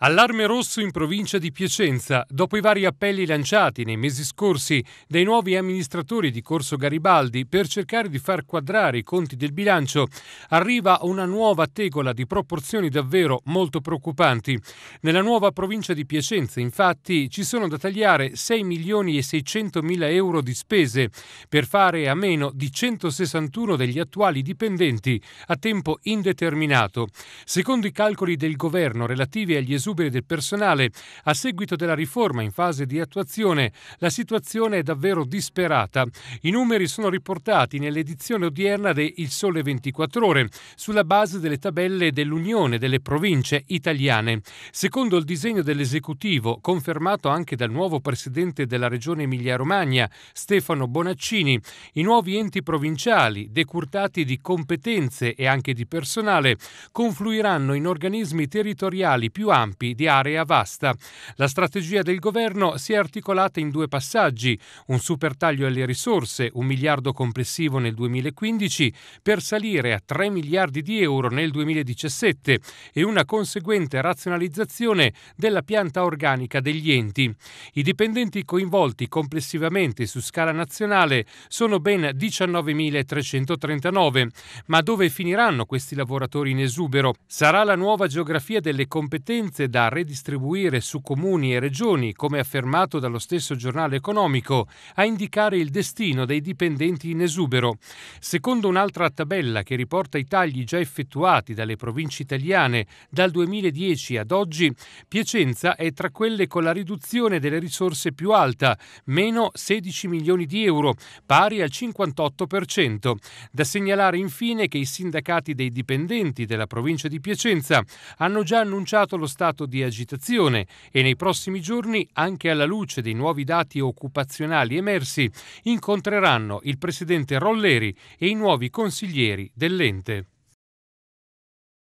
Allarme rosso in provincia di Piacenza. Dopo i vari appelli lanciati nei mesi scorsi dai nuovi amministratori di Corso Garibaldi per cercare di far quadrare i conti del bilancio, arriva una nuova tegola di proporzioni davvero molto preoccupanti. Nella nuova provincia di Piacenza, infatti, ci sono da tagliare 6 milioni e 600 mila euro di spese per fare a meno di 161 degli attuali dipendenti a tempo indeterminato. Secondo i calcoli del governo relativi agli esuberi esuberi del personale a seguito della riforma in fase di attuazione, la situazione è davvero disperata. I numeri sono riportati nell'edizione odierna de Il Sole 24 Ore, sulla base delle tabelle dell'Unione delle province italiane. Secondo il disegno dell'esecutivo, confermato anche dal nuovo presidente della regione Emilia-Romagna, Stefano Bonaccini, i nuovi enti provinciali, decurtati di competenze e anche di personale, confluiranno in organismi territoriali più ampi campi di area vasta. La strategia del governo si è articolata in due passaggi, un supertaglio alle risorse, un miliardo complessivo nel 2015, per salire a 3 miliardi di euro nel 2017 e una conseguente razionalizzazione della pianta organica degli enti. I dipendenti coinvolti complessivamente su scala nazionale sono ben 19.339, ma dove finiranno questi lavoratori in esubero? Sarà la nuova geografia delle competenze risorse da redistribuire su comuni e regioni, come affermato dallo stesso giornale economico, a indicare il destino dei dipendenti in esubero. Secondo un'altra tabella che riporta i tagli già effettuati dalle province italiane dal 2010 ad oggi, Piacenza è tra quelle con la riduzione delle risorse più alta, meno 16 milioni di euro, pari al 58%. Da segnalare infine che i sindacati dei dipendenti della provincia di Piacenza hanno già annunciato lo stato stato di agitazione e nei prossimi giorni, anche alla luce dei nuovi dati occupazionali emersi, incontreranno il presidente Rolleri e i nuovi consiglieri dell'ente.